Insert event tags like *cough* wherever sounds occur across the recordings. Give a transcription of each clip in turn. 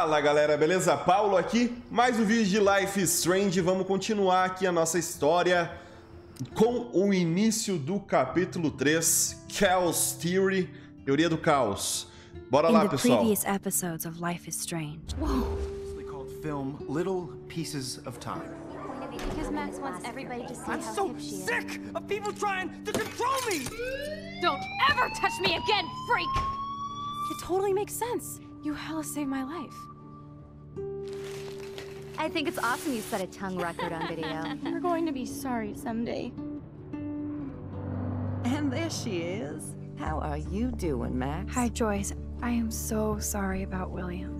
Fala galera, beleza? Paulo aqui, mais um vídeo de Life is Strange. Vamos continuar aqui a nossa história com o início do capítulo 3, Chaos Theory, teoria do caos. Bora lá, pessoal. previous episodes of Life is Strange. film Little Pieces of Time. Because Max wants everybody to see I'm how so sick of people trying to control me! Don't ever touch me again, freak! It totally makes sense. You hella saved my life. I think it's awesome you set a tongue record on video. *laughs* You're going to be sorry someday. And there she is. How are you doing, Max? Hi, Joyce. I am so sorry about William.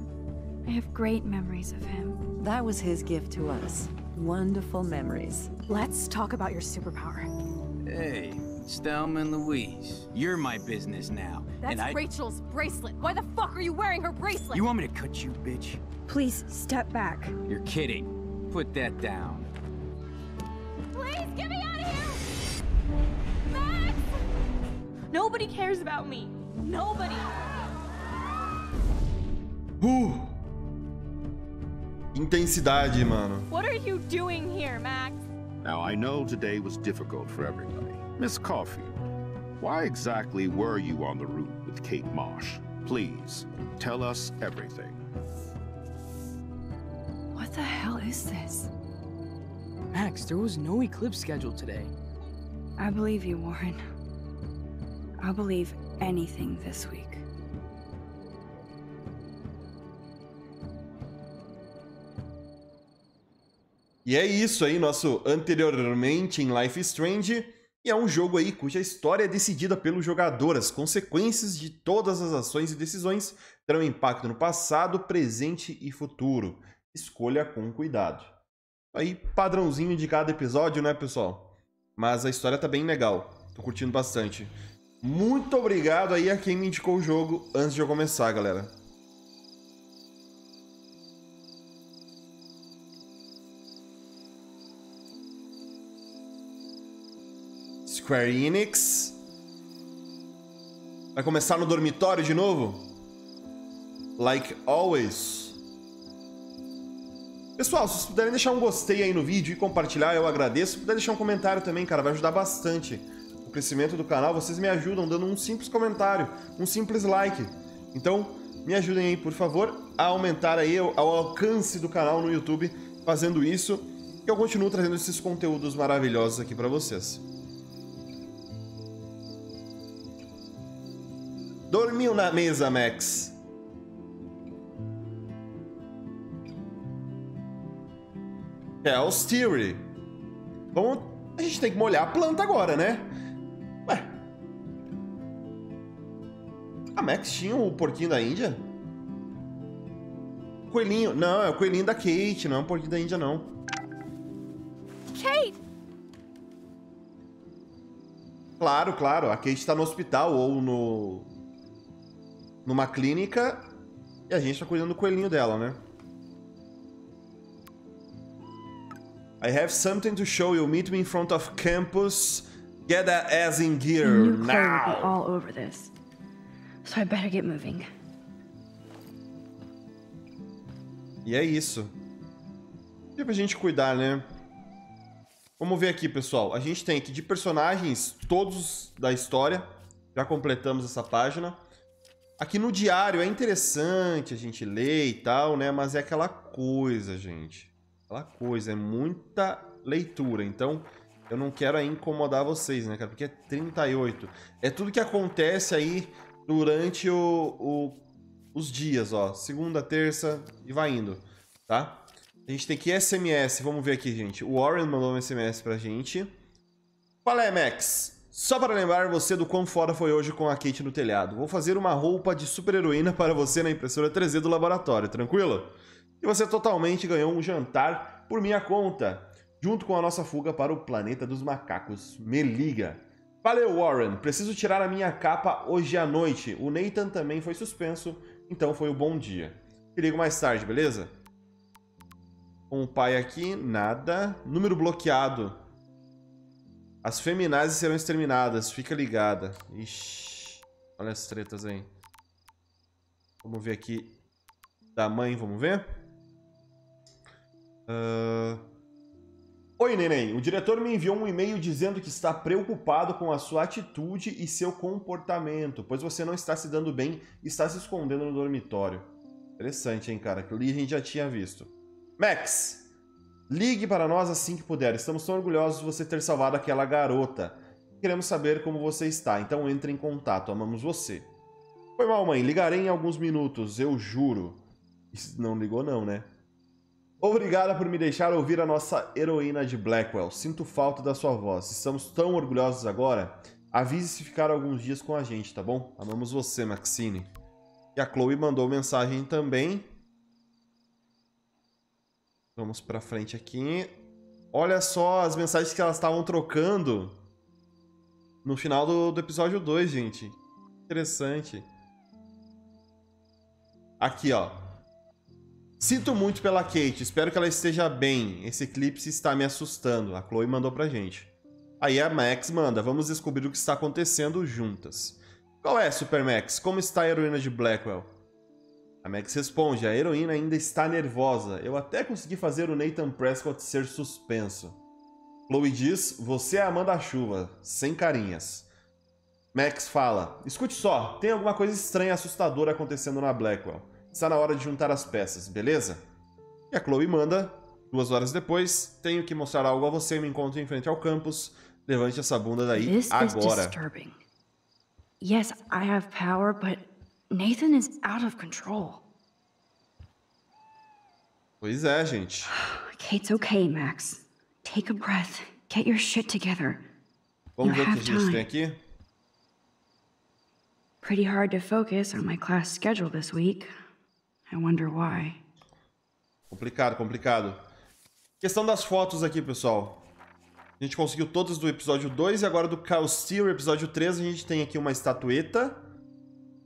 I have great memories of him. That was his gift to us. Wonderful memories. Let's talk about your superpower. Hey, Stelman Louise, you're my business now. That's I... Rachel's bracelet. Why the fuck are you wearing her bracelet? You want me to cut you, bitch? Please, step back. You're kidding. Put that down. Please, get me out of here! Max! Nobody cares about me. Nobody. Uh! Intensidade, mano. What are you doing here, Max? Now, I know today was difficult for everybody. Miss Caulfield, why exactly were you on the route with Kate Marsh? Please, tell us everything. What the hell is this? Max, there was no eclipse scheduled today. I believe you, Warren. I'll believe anything this week. E é isso aí, nosso anteriormente em Life Strange. E é um jogo aí cuja história é decidida pelo jogador. As consequências de todas as ações e decisões terão impacto no passado, presente e futuro. Escolha com cuidado. Aí, padrãozinho de cada episódio, né, pessoal? Mas a história tá bem legal. Tô curtindo bastante. Muito obrigado aí a quem me indicou o jogo antes de eu começar, galera. Square Enix. Vai começar no dormitório de novo? Like always. Pessoal, se vocês puderem deixar um gostei aí no vídeo e compartilhar, eu agradeço. Se puder deixar um comentário também, cara, vai ajudar bastante o crescimento do canal. Vocês me ajudam dando um simples comentário, um simples like. Então, me ajudem aí, por favor, a aumentar aí o alcance do canal no YouTube fazendo isso. Eu continuo trazendo esses conteúdos maravilhosos aqui para vocês. Dormiu na mesa, Max. Hell's é, Theory. Vamos... A gente tem que molhar a planta agora, né? Ué. A ah, Max tinha o um porquinho da Índia? Coelhinho. Não, é o coelhinho da Kate, não é o um porquinho da Índia, não. Kate! Claro, claro. A Kate tá no hospital ou no, numa clínica e a gente tá cuidando do coelhinho dela, né? I have something to show you. Meet me in front of campus. Get that ass in gear now. be all over this, so I better get moving. E é isso. E pra gente cuidar, né? Vamos ver aqui, pessoal. A gente tem aqui de personagens todos da história. Já completamos essa página. Aqui no diário é interessante a gente ler e tal, né? Mas é aquela coisa, gente. Aquela coisa, é muita leitura. Então, eu não quero incomodar vocês, né, cara? Porque é 38. É tudo que acontece aí durante o, o, os dias, ó. Segunda, terça e vai indo, tá? A gente tem que SMS. Vamos ver aqui, gente. O Warren mandou um SMS pra gente. Qual é, Max? Só para lembrar você do quão foda foi hoje com a Kate no telhado. Vou fazer uma roupa de super-heroína para você na impressora 3D do laboratório, tranquilo? E você totalmente ganhou um jantar por minha conta, junto com a nossa fuga para o planeta dos macacos. Me liga. Valeu, Warren. Preciso tirar a minha capa hoje à noite. O Nathan também foi suspenso, então foi o um bom dia. Te ligo mais tarde, beleza? Com o pai aqui, nada. Número bloqueado. As feminazes serão exterminadas, fica ligada. Ixi, olha as tretas aí. Vamos ver aqui da mãe, vamos ver? Uh... Oi, neném. O diretor me enviou um e-mail dizendo que está preocupado com a sua atitude e seu comportamento, pois você não está se dando bem e está se escondendo no dormitório. Interessante, hein, cara? Aquilo ali a gente já tinha visto. Max, Ligue para nós assim que puder. Estamos tão orgulhosos de você ter salvado aquela garota. Queremos saber como você está, então entre em contato. Amamos você. Foi mal, mãe. Ligarei em alguns minutos, eu juro. Não ligou, não, né? Obrigada por me deixar ouvir a nossa heroína de Blackwell. Sinto falta da sua voz. Estamos tão orgulhosos agora. Avise se ficar alguns dias com a gente, tá bom? Amamos você, Maxine. E a Chloe mandou mensagem também. Vamos para frente aqui. Olha só as mensagens que elas estavam trocando no final do, do episódio 2, gente. Interessante. Aqui, ó. Sinto muito pela Kate, espero que ela esteja bem. Esse eclipse está me assustando. A Chloe mandou pra gente. Aí a Max manda, vamos descobrir o que está acontecendo juntas. Qual é, Super Max? Como está a heroína de Blackwell? A Max responde: a heroína ainda está nervosa. Eu até consegui fazer o Nathan Prescott ser suspenso. Chloe diz: Você é a manda-chuva, sem carinhas. Max fala: Escute só, tem alguma coisa estranha e assustadora acontecendo na Blackwell. Está na hora de juntar as peças, beleza? E a Chloe manda: Duas horas depois, tenho que mostrar algo a você. Me encontro em frente ao campus. Levante essa bunda daí Isso agora. É Yes, I have Nathan is out of control. Pois é, gente. *sighs* Kate's okay, Max. Take a breath. Get your shit together. Vamos you ver o que a gente tem aqui. Pretty hard to focus on my class schedule this week. I wonder why. Complicado, complicado. Questão das fotos aqui, pessoal. A gente conseguiu todas do episódio 2 e agora do Chaos Theory, episódio 3, a gente tem aqui uma estatueta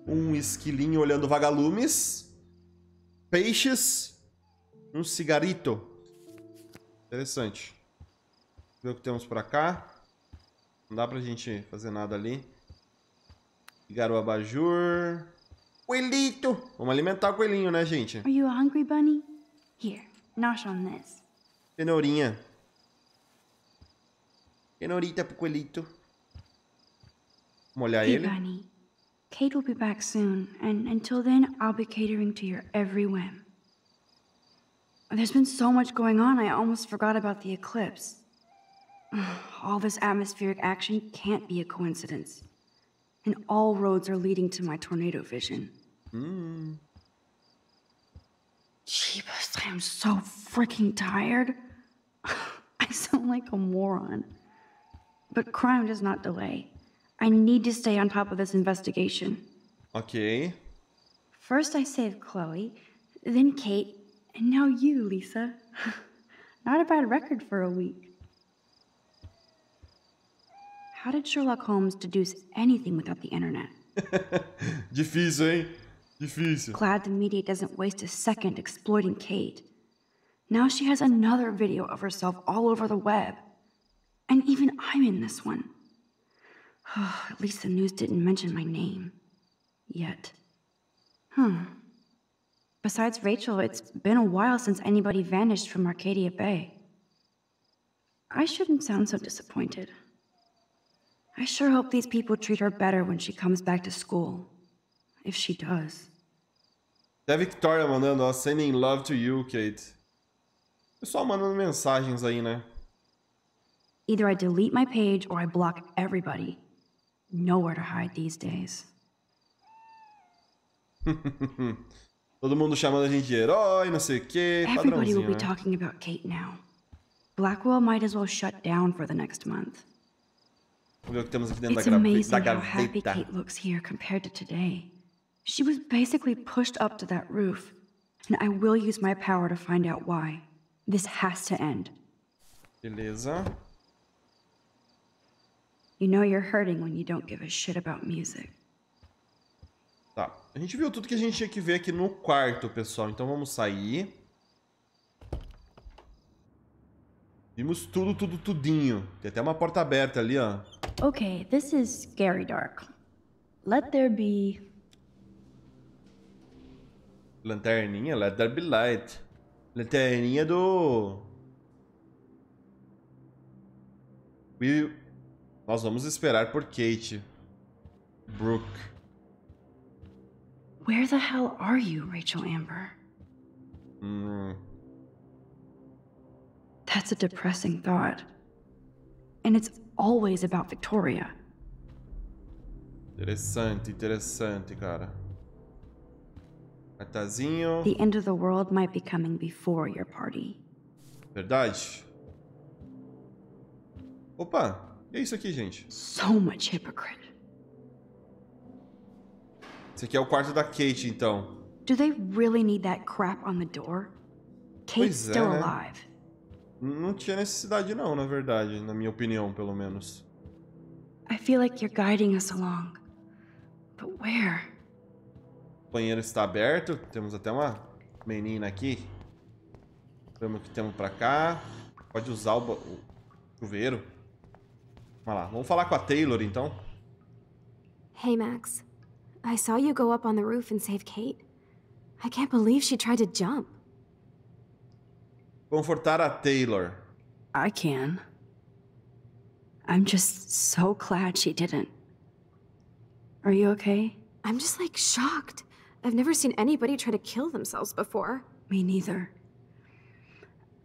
um esquilinho olhando vagalumes, peixes, um cigarito. Interessante. Ver o que temos pra cá. Não dá pra gente fazer nada ali. Garoa abajur. Coelhito! Vamos alimentar o coelhinho, né, gente? Are you hungry, bunny? Here, nosh on this. pro coelhito. Molhar hey, ele. Bunny. Kate will be back soon, and until then, I'll be catering to your every whim. There's been so much going on, I almost forgot about the eclipse. *sighs* All this atmospheric action can't be a coincidence. And all roads are leading to my tornado vision. Hmm. Jeebus, I am so freaking tired. *sighs* I sound like a moron. But crime does not delay. I need to stay on top of this investigation. Okay. First, I saved Chloe, then Kate, and now you, Lisa. *laughs* Not a bad record for a week. How did Sherlock Holmes deduce anything without the internet? Difícil, hein? Difícil. Glad the media doesn't waste a second exploiting Kate. Now she has another video of herself all over the web. And even I'm in this one. Oh, *sighs* at least the news didn't mention my name. Yet. Hmm. Besides Rachel, it's been a while since anybody vanished from Arcadia Bay. I shouldn't sound so disappointed. I sure hope these people treat her better when she comes back to school. If she does. Da Victoria mandando, ó, sending love to you, Kate. Pessoal mandando mensagens aí, né? Either I delete my page or I block everybody nowhere to hide these days. *laughs* Todo mundo chamando a gente de herói, não sei o quê, Everybody will be né? talking about Kate now. Blackwell might as well shut down for the next month. Vamos ver o que temos aqui dentro it's da, amazing da How happy Kate looks here compared to today. She was basically pushed up to that roof, and I will use my power to find out why. This has to end. Beleza. You know you're hurting when you don't give a shit about music. Tá. A gente viu tudo que a gente tinha que ver aqui no quarto, pessoal. Então vamos sair. Vimos tudo, tudo, tudinho. Tem até uma porta aberta ali, ó. ok this is scary dark. Let there be Lanterninha, Let There Be Light. Lanterninha do... Will, nós vamos esperar por Kate. Brooke. Where the hell are you, Rachel Amber? Hum. That's a depressing thought. And it's always about Victoria. Interessante, interessante, cara. Cartazinho. The end of the world might be coming before your party. Verdade. Opa, e é isso aqui, gente. So much hypocrite. Esse aqui é o quarto da Kate, então. Do they really need that crap on the door? Kate's pois é, still né? alive. Não tinha necessidade não, na verdade, na minha opinião, pelo menos. I feel like you're guiding us along. But where? O banheiro está aberto, temos até uma menina aqui. Vamos que temos para cá. Pode usar o chuveiro. Vai lá, vamos falar com a Taylor então. Hey Max, I saw you go up on the roof and save Kate. I can't believe she tried to jump. Confortar a Taylor. I can. I'm just so glad she didn't. Are you okay? I'm just like shocked. I've never seen anybody try to kill themselves before. Me neither.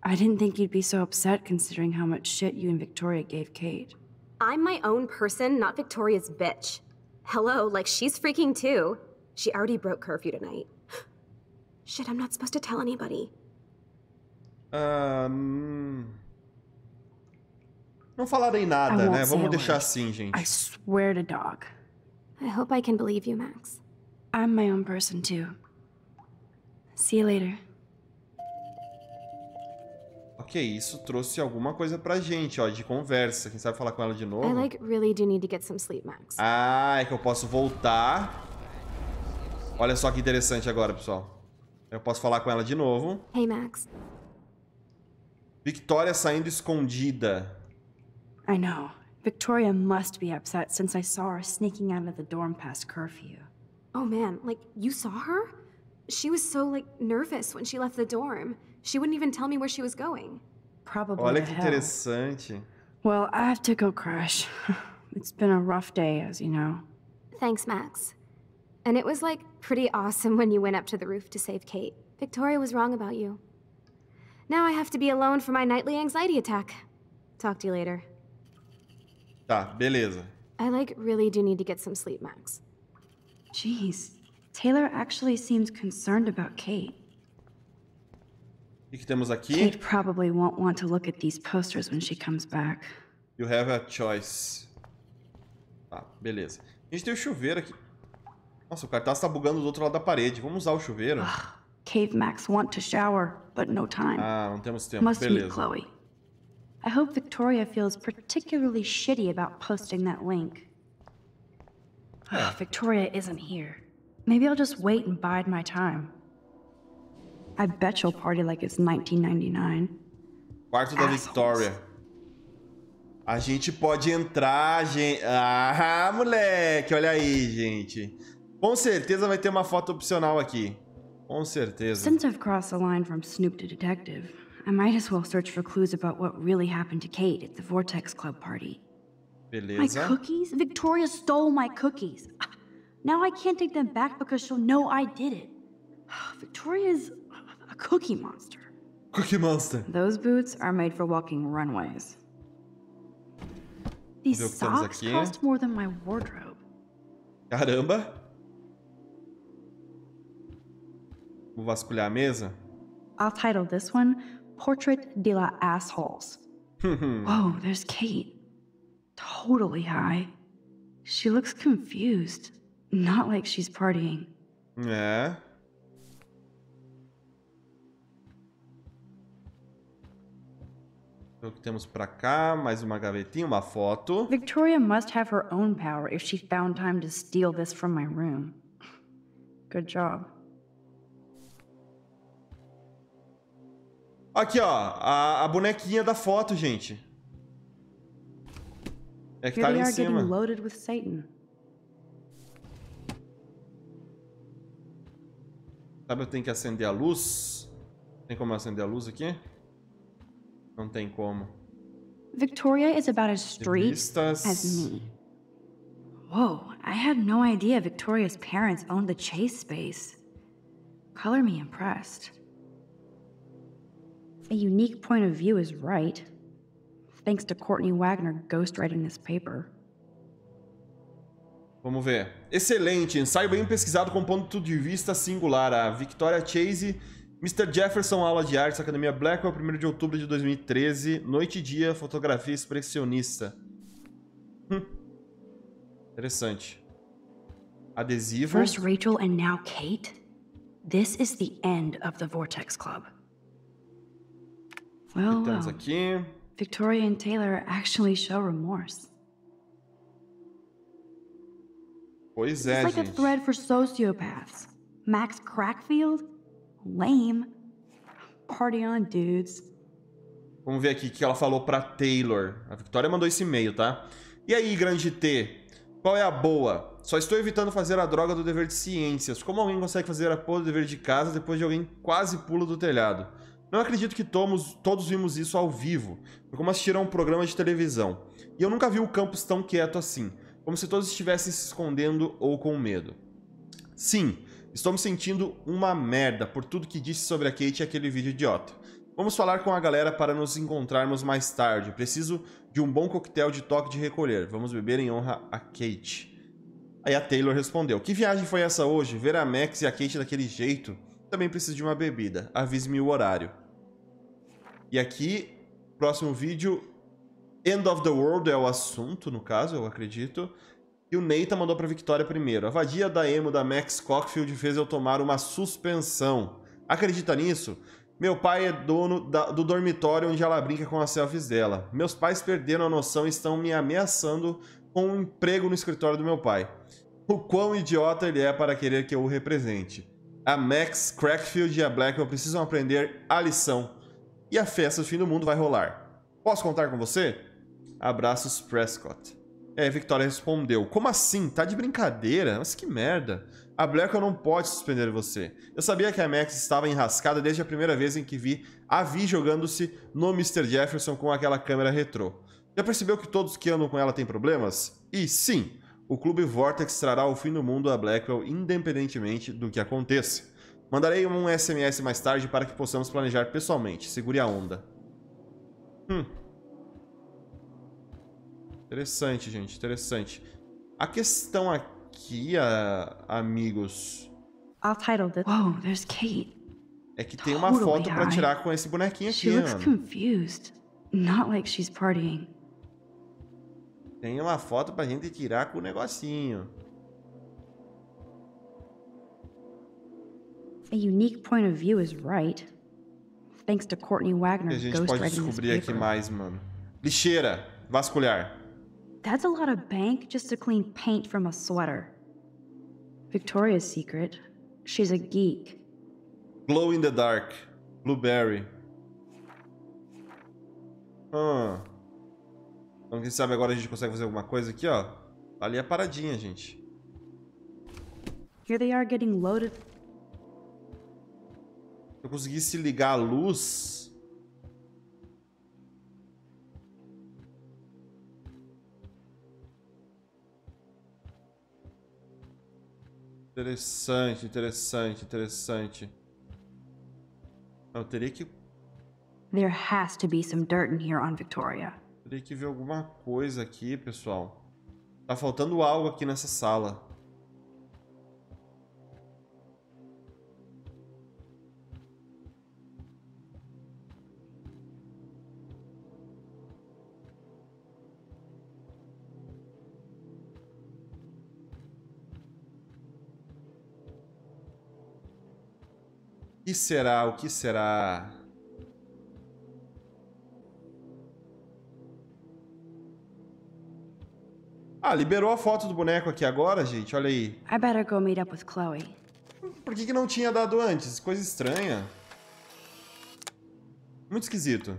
I didn't think you'd be so upset considering how much shit you and Victoria gave Kate. I'm my own person, not Victoria's bitch. Hello, like she's freaking too. She already broke curfew tonight. *gasps* Shit, I'm not supposed to tell anybody. Um... Não falarei nada, né? Vamos deixar assim, gente. I swear to dog. I hope I can believe you, Max. I'm my own person too. See you later. ok, isso trouxe alguma coisa pra gente, ó, de conversa. Quem sabe falar com ela de novo? I like really do need to get some sleep, Max. Ah, é que eu posso voltar. Olha só que interessante agora, pessoal. Eu posso falar com ela de novo. Hey, Max. Victoria saindo escondida. I know. Victoria must be upset since I saw her sneaking out of the dorm past curfew. Oh man, like you saw her? She was so like nervous when she left the dorm. She wouldn't even tell me where she was going. Probably Olha que interessante. Well, I have to go crash. *laughs* It's been a rough day, as you know. Thanks, Max. And it was like pretty awesome when you went up to the roof to save Kate. Victoria was wrong about you. Now I have to be alone for my nightly anxiety attack. Talk to you later. Tá, beleza. I like really do need to get some sleep, Max. Jeez, Taylor actually seems concerned about Kate. O que temos aqui? Kate probably won't want to look at these posters when she comes back. You have a choice. Tá, beleza. A gente tem o chuveiro aqui. Nossa, o cartaz tá bugando do outro lado da parede. Vamos usar o chuveiro? Cave Max want to shower, but no time. Ah, não temos tempo. Must Beleza. meet Chloe. I hope Victoria feels particularly shitty about posting that link. Yeah. É. Victoria isn't here. Maybe I'll just wait and bide my time. I bet you'll party like it's 1999. Quarto da Victoria. A gente pode entrar, gente. Ah, moleque, olha aí, gente. Com certeza vai ter uma foto opcional aqui. Com certeza. Since I've crossed the line from Snoop to detective, I might as well search for clues about what really happened to Kate at the Vortex Club party. Beleza. My cookies? Victoria stole my cookies. *sighs* Now I can't take them back because she'll know I did it. *sighs* Victoria's Cookie Monster. Cookie Monster. Those boots are made for walking runways. These socks cost more than my wardrobe. Caramba! Vou vasculhar a mesa. I'll title this one Portrait de la Assholes. *laughs* Whoa, there's Kate. Totally high. She looks confused. Not like she's partying. Yeah. Então, o que temos para cá, mais uma gavetinha, uma foto. Victoria must have her own power if she found time to steal this from my room. Good job. Aqui, ó, a, a bonequinha da foto, gente. É que tá ali em cima. Loaded with Satan. Sabe, eu tenho que acender a luz. Tem como acender a luz aqui? Não tem como. Victoria is about as street Vistas. as me. Whoa, I had no idea Victoria's parents owned the chase space. Color me impressed. A unique point of view is right. Thanks to Courtney Wagner ghostwriting this paper. Vamos ver. Excelente, ensaio bem pesquisado com ponto de vista singular. A Victoria Chase Mr. Jefferson, aula de artes, Academia Blackwell, é 1 de outubro de 2013. Noite e dia, fotografia expressionista. Hum. Interessante. Adesivo. First Rachel and now Kate? This is the end of the Vortex Club. Well, well. aqui. Victoria and Taylor actually show remorse. Pois é, It's like gente. a thread for sociopaths. Max Crackfield Lame. Party on, dudes. Vamos ver aqui o que ela falou para Taylor. A Victoria mandou esse e-mail, tá? E aí, grande T? Qual é a boa? Só estou evitando fazer a droga do dever de ciências. Como alguém consegue fazer a porra do dever de casa depois de alguém quase pula do telhado? Não acredito que tomos, todos vimos isso ao vivo, foi como assistir a um programa de televisão. E eu nunca vi o campus tão quieto assim, como se todos estivessem se escondendo ou com medo. Sim, Estou me sentindo uma merda por tudo que disse sobre a Kate e aquele vídeo idiota. Vamos falar com a galera para nos encontrarmos mais tarde. Preciso de um bom coquetel de toque de recolher. Vamos beber em honra a Kate. Aí a Taylor respondeu: Que viagem foi essa hoje? Ver a Max e a Kate daquele jeito? Também preciso de uma bebida. Avise-me o horário. E aqui, próximo vídeo. End of the World é o assunto, no caso, eu acredito. E o Neita mandou para Vitória primeiro. A vadia da emo da Max Cockfield fez eu tomar uma suspensão. Acredita nisso? Meu pai é dono da, do dormitório onde ela brinca com as selfies dela. Meus pais perderam a noção e estão me ameaçando com um emprego no escritório do meu pai. O quão idiota ele é para querer que eu o represente. A Max, Crackfield e a Blackwell precisam aprender a lição. E a festa do fim do mundo vai rolar. Posso contar com você? Abraços, Prescott. E é, Victoria respondeu: Como assim? Tá de brincadeira? Mas que merda. A Blackwell não pode suspender você. Eu sabia que a Max estava enrascada desde a primeira vez em que vi a Vi jogando-se no Mr. Jefferson com aquela câmera retrô. Já percebeu que todos que andam com ela têm problemas? E sim, o Clube Vortex trará o fim do mundo a Blackwell independentemente do que aconteça. Mandarei um SMS mais tarde para que possamos planejar pessoalmente. Segure a onda. Hum, Interessante, gente, interessante. A questão aqui, a, amigos. I'll title this. Whoa, there's Kate. É que tem uma foto para tirar com esse bonequinho aqui, partying. Tem uma foto pra gente tirar com o negocinho. A unique point of view is right. Thanks to Courtney Wagner. A gente pode descobrir aqui mais, mano. Lixeira, vasculhar. That's a lot of bank just to clean paint from a sweater. Victoria's Secret. She's a geek. Glow in the Dark. Blueberry. Ah. Então, quem sabe agora a gente consegue fazer alguma coisa aqui, ó. Tá ali é paradinha, gente. Here they are getting loaded. Se eu conseguisse ligar a luz... Interessante, interessante, interessante. Eu teria que. There has to be some dirt in here on Victoria. Teria que ver alguma coisa aqui, pessoal. Tá faltando algo aqui nessa sala. que será? O que será? Ah, liberou a foto do boneco aqui agora, gente. Olha aí. I better go meet up with Chloe. Por que, que não tinha dado antes? Coisa estranha. Muito esquisito.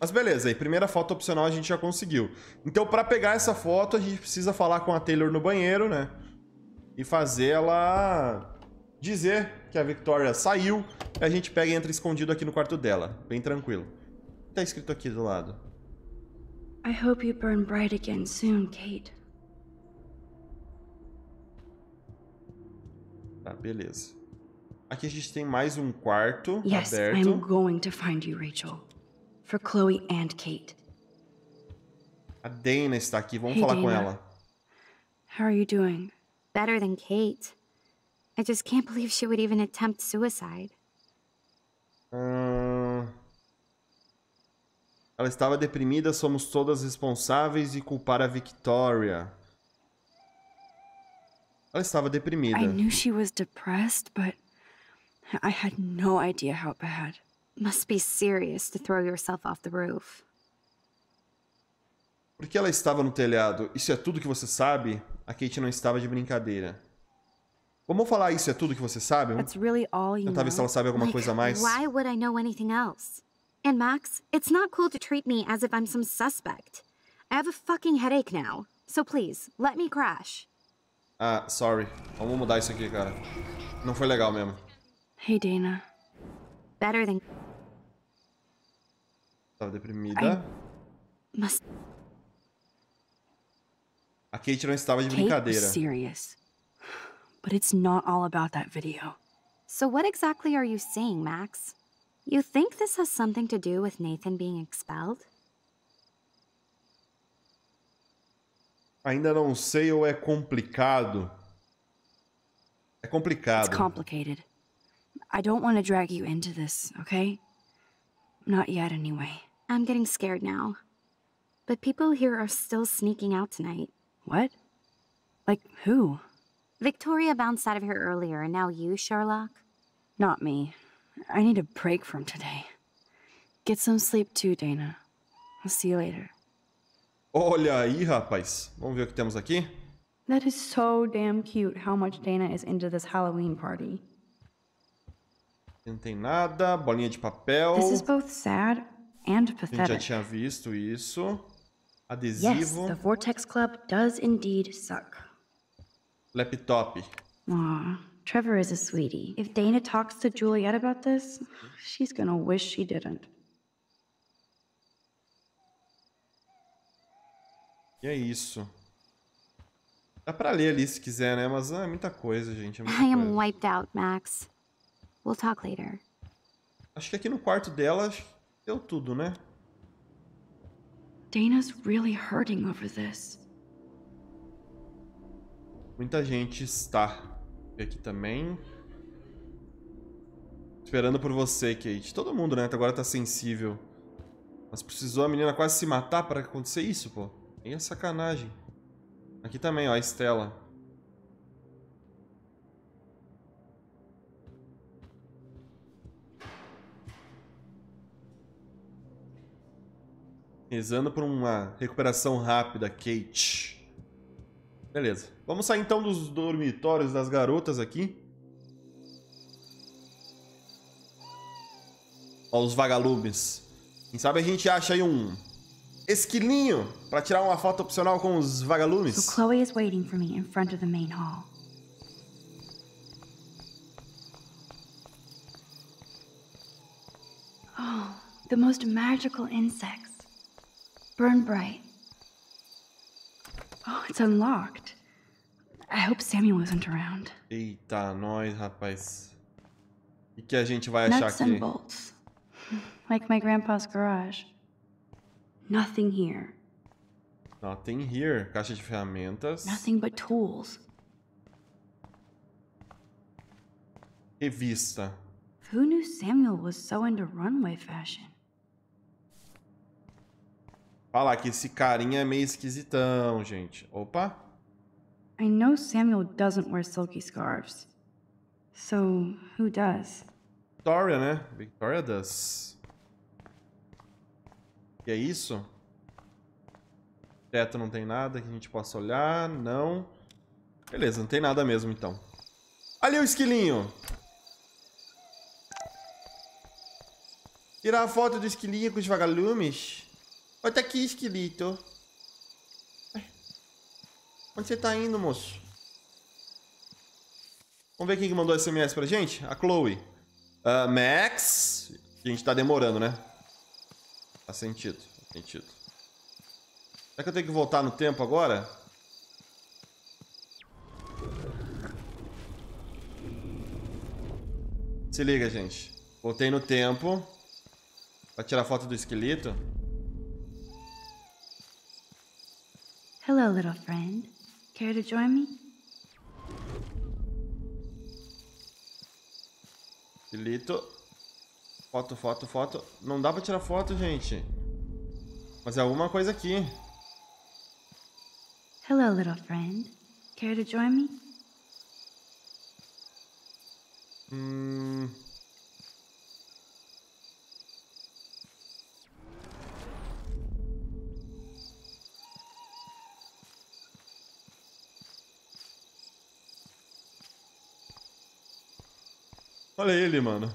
Mas beleza, aí primeira foto opcional a gente já conseguiu. Então, para pegar essa foto, a gente precisa falar com a Taylor no banheiro, né? E fazer ela dizer que a Victoria saiu, a gente pega e entra escondido aqui no quarto dela, bem tranquilo. O que tá escrito aqui do lado? I hope you burn bright again soon, Kate. Tá, beleza. Aqui a gente tem mais um quarto yes, aberto. Yes, I'm going to find you, Rachel. For Chloe and Kate. A Dana está aqui, vamos hey, falar Dana. com ela. How are you doing? Better than Kate. I just can't believe she would even attempt suicide. Hum. Ela estava deprimida, somos todas responsáveis e culpar a Victoria. Ela estava deprimida. I knew she was depressed, but I had no idea how bad. Must be serious to throw yourself off the roof. Por que ela estava no telhado? Isso é tudo que você sabe? A Kate não estava de brincadeira. Como falar isso é tudo que você sabe? That's really all Tentar ver se ela sabe alguma coisa a mais. Why would I know anything else? And Max, it's not cool to treat me as if I'm some suspect. I have a fucking headache now. So please, let me crash. Ah, sorry. Vamos mudar isso aqui, cara. Não foi legal mesmo. Hey, Dana. Better than... Tava deprimida. Must... A Kate não estava de Kate brincadeira. Serious. But it's not all about that video. So what exactly are you saying, Max? You think this has something to do with Nathan being expelled? Ainda não sei ou é complicado. É complicado. It's complicated. I don't want to drag you into this, okay? Not yet, anyway. I'm getting scared now. But people here are still sneaking out tonight. What? Like who? Victoria bounced out of here earlier, and now you, Sherlock? Not me. I need a break from today. Get some sleep too, Dana. I'll see you later. Olha aí, rapaz. Vamos ver o que temos aqui. That is so damn cute how much Dana is into this Halloween party. Não tem nada, bolinha de papel. This is both sad and pathetic. A gente já tinha visto isso. Adesivo. Yes, the Vortex Club does indeed suck. laptop. Ah, Trevor is a sweetie. If Dana talks to Juliet about this, she's gonna wish she didn't. E é isso. Dá pra ler ali se quiser, né? Mas ah, é muita coisa, gente. É muita I am coisa. wiped out, Max. We'll talk later. Acho que aqui no quarto dela deu tudo, né? Dana's really hurting over this. Muita gente está aqui também. Esperando por você, Kate. Todo mundo, né? Agora tá sensível. Mas precisou a menina quase se matar para acontecer isso, pô. E é sacanagem. Aqui também, ó, a Estela. Rezando por uma recuperação rápida, Kate. Beleza. Vamos sair então dos dormitórios das garotas aqui. Ó, os vagalumes. Quem sabe a gente acha aí um esquilinho para tirar uma foto opcional com os vagalumes. So Chloe is waiting for me in front of the main hall. Oh, the most magical insects. Burn bright. It's unlocked. I hope Samuel is not around. Eita, nós, rapaz. E que a gente vai Nuts achar aqui? And bolts. *laughs* Like my grandpa's garage. Nothing here. Nothing here. Caixa de ferramentas. Nothing but tools. Revista. Who knew Samuel was so into runway fashion? Falar que esse carinha é meio esquisitão, gente. Opa! I know Samuel doesn't wear silky scarves. So, who does? Victoria, né? Victoria does. E é isso? Teto não tem nada que a gente possa olhar, não. Beleza, não tem nada mesmo então. Ali o esquilinho! Tirar a foto do esquilinho com os vagalumes? Olha tá aqui, esquilito. Onde você tá indo, moço? Vamos ver quem que mandou SMS pra gente? A Chloe. Uh, Max. A gente tá demorando, né? Faz sentido, faz sentido. Será que eu tenho que voltar no tempo agora? Se liga, gente. Voltei no tempo. Pra tirar foto do esqueleto. Hello, little friend. Care to join me? Delito. Foto, foto, foto. Não dá pra tirar foto, gente. Mas é alguma coisa aqui. Hello, little friend. Care to join me? Hum... Olha ele, mano.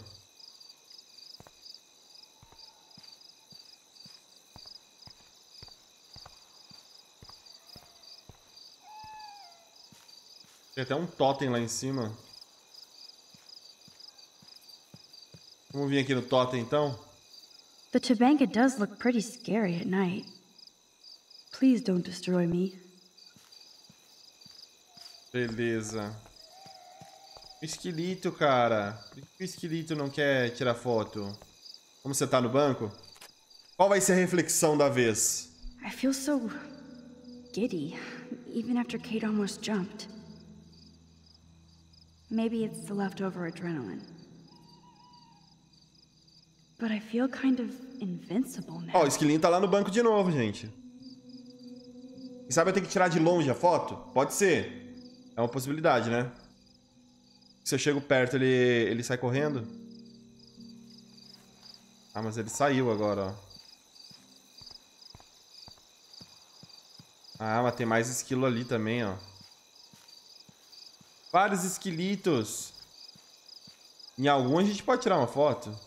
Tem até um totem lá em cima. Vamos vir aqui no totem então. The Tabanka does look pretty scary at night. Please don't destroy me. Beleza. O esquilito, cara. Por que o esquilito não quer tirar foto? Como você tá no banco? Qual vai ser a reflexão da vez? I feel so giddy, even after Kate almost jumped. Maybe it's the leftover adrenaline. But I feel kind of invincible now. Ó, oh, o esquilinho tá lá no banco de novo, gente. E sabe eu tenho que tirar de longe a foto? Pode ser. É uma possibilidade, né? Se eu chego perto, ele, ele sai correndo? Ah, mas ele saiu agora, ó. Ah, mas tem mais esquilo ali também, ó. Vários esquilitos. Em algum a gente pode tirar uma foto.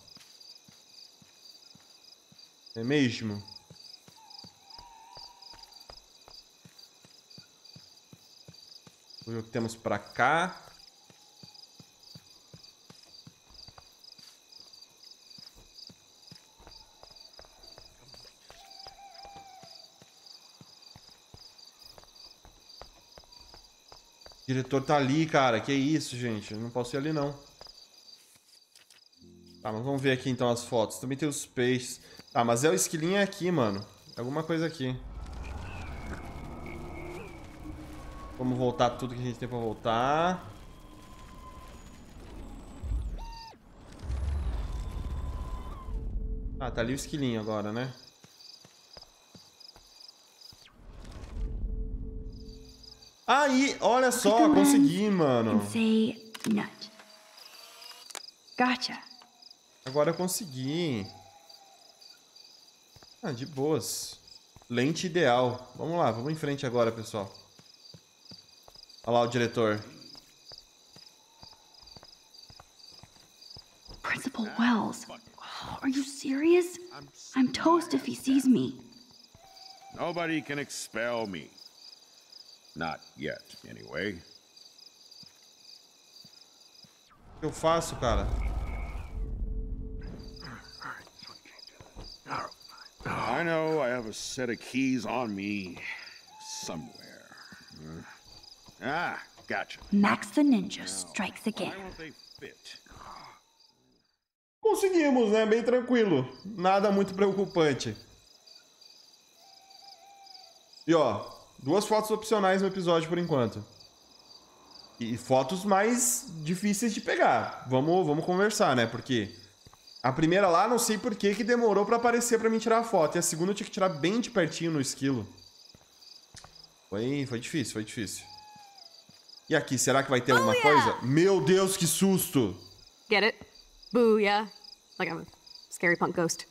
É mesmo? Vamos ver o que temos pra cá. diretor tá ali, cara. Que isso, gente. Eu não posso ir ali, não. Tá, mas vamos ver aqui, então, as fotos. Também tem os peixes. Tá, mas é o esquilinho aqui, mano. É alguma coisa aqui. Vamos voltar tudo que a gente tem pra voltar. Ah, tá ali o esquilinho agora, né? Ah, e, Olha só, consegui, mano. Gotcha. Agora eu consegui. Ah, de boas. Lente ideal. Vamos lá, vamos em frente agora, pessoal. Olha lá o diretor. Principal Wells. are you serious? I'm toast if he sees me. Nobody can expel me. Not yet, anyway. O que eu faço, cara? I know I have a set of keys on me somewhere. Uh, ah, gotcha. Max the Ninja strikes again. Conseguimos, né? Bem tranquilo. Nada muito preocupante. E ó, Duas fotos opcionais no episódio por enquanto. E fotos mais difíceis de pegar. Vamos, vamos conversar, né? Porque a primeira lá, não sei por que que demorou para aparecer para mim tirar a foto. E a segunda eu tinha que tirar bem de pertinho no esquilo. Foi, foi difícil, foi difícil. E aqui, será que vai ter alguma coisa? Meu Deus, que susto! Get it? Booyah. Like I'm a scary punk ghost.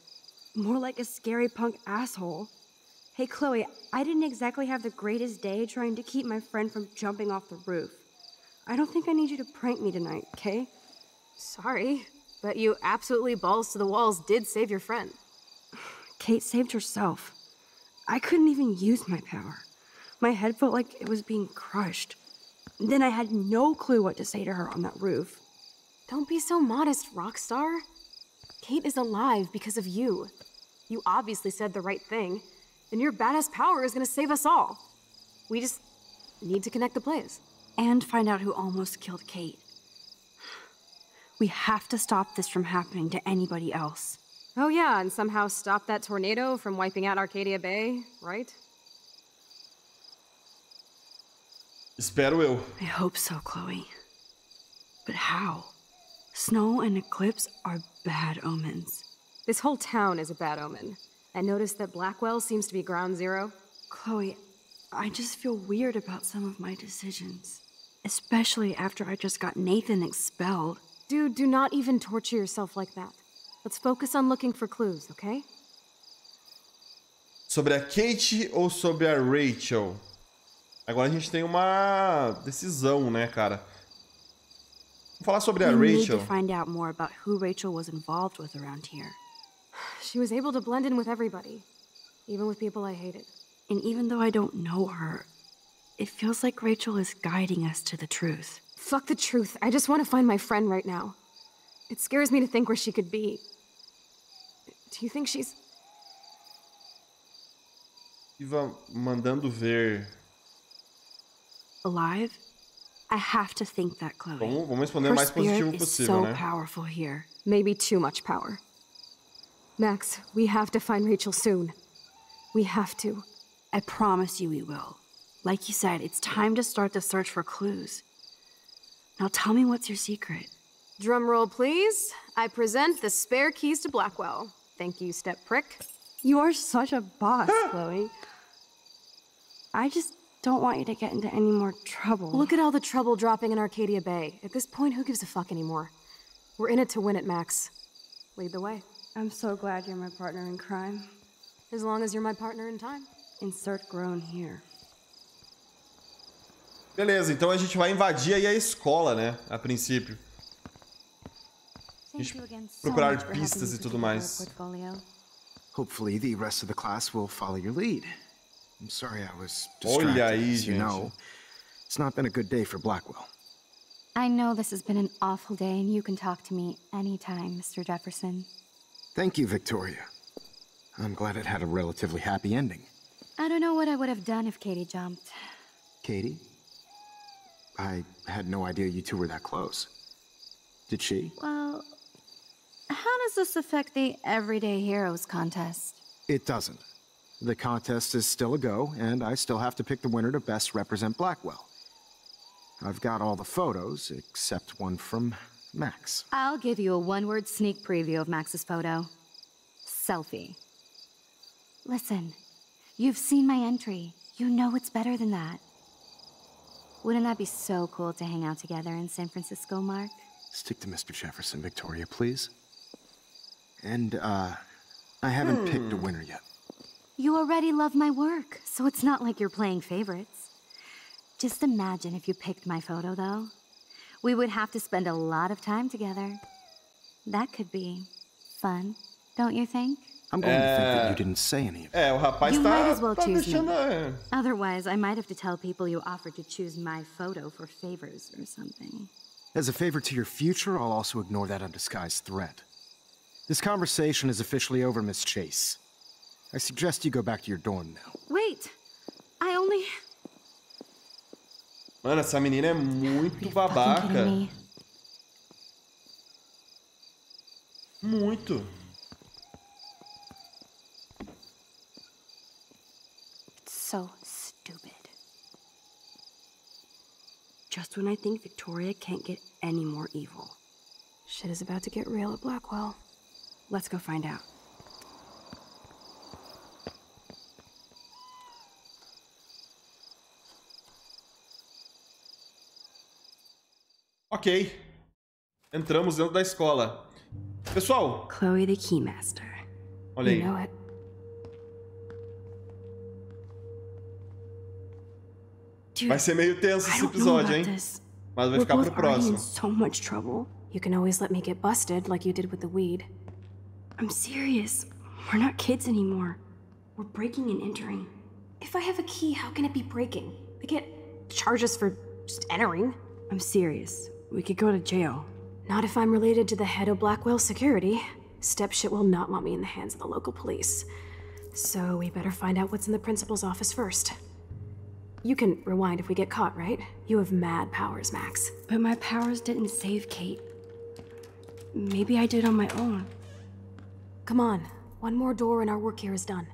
More like a scary punk asshole. Hey, Chloe, I didn't exactly have the greatest day trying to keep my friend from jumping off the roof. I don't think I need you to prank me tonight, okay? Sorry, but you absolutely balls to the walls did save your friend. *sighs* Kate saved herself. I couldn't even use my power. My head felt like it was being crushed. Then I had no clue what to say to her on that roof. Don't be so modest, Rockstar. Kate is alive because of you. You obviously said the right thing, then your badass power is gonna save us all. We just need to connect the plays. And find out who almost killed Kate. We have to stop this from happening to anybody else. Oh yeah, and somehow stop that tornado from wiping out Arcadia Bay, right? Espero eu. I hope so, Chloe. But how? Snow and eclipse are bad omens. This whole town is a bad omen and notice that Blackwell seems to be ground zero? Chloe, I just feel weird about some of my decisions, especially after I just got Nathan expelled. Dude, do not even torture yourself like that. Let's focus on looking for clues, okay? Sobre a Kate ou sobre a Rachel? Agora a gente tem uma decisão, né, cara? Vamos falar sobre a Rachel. We need to find out more about who Rachel was involved with around here. She was able to blend in with everybody, even with people I hated. And even though I don't know her, it feels like Rachel is guiding us to the truth. Fuck the truth. I just want to find my friend right now. It scares me to think where she could be. Do you think she's. Iva mandando ver. Alive? I have to think that, Chloe. Vamos, vamos responder Her mais positivo possível, so né? powerful here. Maybe too much power. Max, we have to find Rachel soon. We have to. I promise you we will. Like you said, it's time to start the search for clues. Now tell me what's your secret. Drumroll, please. I present the spare keys to Blackwell. Thank you, step prick. You are such a boss, *gasps* Chloe. I just don't want you to get into any more trouble. Look at all the trouble dropping in Arcadia Bay. At this point, who gives a fuck anymore? We're in it to win it, Max. Lead the way. I'm so glad you're my partner in crime. As long as you're my partner in time. Insert groan here. Beleza, então a gente vai invadir aí a escola, né? A princípio. A gente procurar pistas e tudo mais. Hopefully the rest of the class will follow your lead. I'm sorry I was distracted. aí, gente. You know, it's not been a good day for Blackwell. I know this has been an awful day and you can talk to me anytime, Mr. Jefferson. Thank you, Victoria. I'm glad it had a relatively happy ending. I don't know what I would have done if Katie jumped. Katie? I had no idea you two were that close. Did she? Well, how does this affect the Everyday Heroes contest? It doesn't. The contest is still a go, and I still have to pick the winner to best represent Blackwell. I've got all the photos, except one from Max. I'll give you a one word sneak preview of Max's photo selfie. Listen, you've seen my entry. You know it's better than that. Wouldn't that be so cool to hang out together in San Francisco, Mark? Stick to Mr. Jefferson, Victoria, please. And, uh, I haven't hmm. picked a winner yet. You already love my work, so it's not like you're playing favorites. Just imagine if you picked my photo, though we would have to spend a lot of time together. That could be fun, don't you think? I'm going é... to think that you uh, didn't say any of that. É, o rapaz you tá, might as well tá choose me. Otherwise, I might have to tell people you offered to choose my photo for favors or something. As a favor to your future, I'll also ignore that undisguised threat. This conversation is officially over, Miss Chase. I suggest you go back to your dorm now. Wait! I only... Mano, essa menina é muito babaca. Muito. It's so stupid. Just when I think Victoria can't get any more evil. Shit is about to get real at Blackwell. Let's go find out. Ok. Entramos dentro da escola. Pessoal! Chloe the Keymaster. Olha aí. Vai ser meio tenso esse episódio, hein? Mas vai ficar pro próximo. So much trouble. You can always let me get busted like you did with the weed. I'm serious. We're not kids anymore. We're breaking and entering. If I have a key, how can it be breaking? They can't charge for just entering. I'm serious. We could go to jail. Not if I'm related to the head of Blackwell Security. Stepshit will not want me in the hands of the local police. So we better find out what's in the principal's office first. You can rewind if we get caught, right? You have mad powers, Max. But my powers didn't save Kate. Maybe I did on my own. Come on. One more door and our work here is done.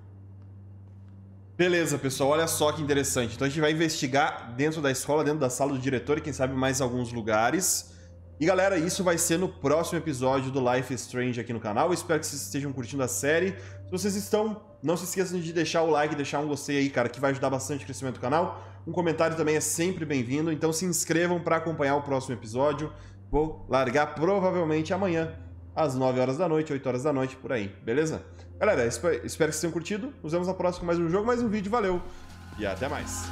Beleza, pessoal, olha só que interessante. Então a gente vai investigar dentro da escola, dentro da sala do diretor e quem sabe mais alguns lugares. E galera, isso vai ser no próximo episódio do Life Strange aqui no canal. Eu espero que vocês estejam curtindo a série. Se vocês estão, não se esqueçam de deixar o like, deixar um gostei aí, cara, que vai ajudar bastante o crescimento do canal. Um comentário também é sempre bem-vindo, então se inscrevam para acompanhar o próximo episódio. Vou largar provavelmente amanhã às 9 horas da noite, 8 horas da noite por aí, beleza? Galera, espero que vocês tenham curtido. Nos vemos na próxima com mais um jogo, mais um vídeo. Valeu e até mais.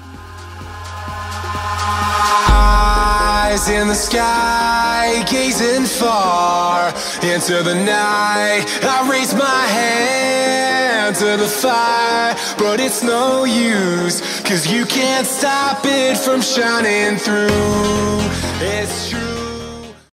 Eyes in the sky, gazing far into the night. I raise my hand to the fire, but it's no use, cause you can't stop it from shining through. It's true.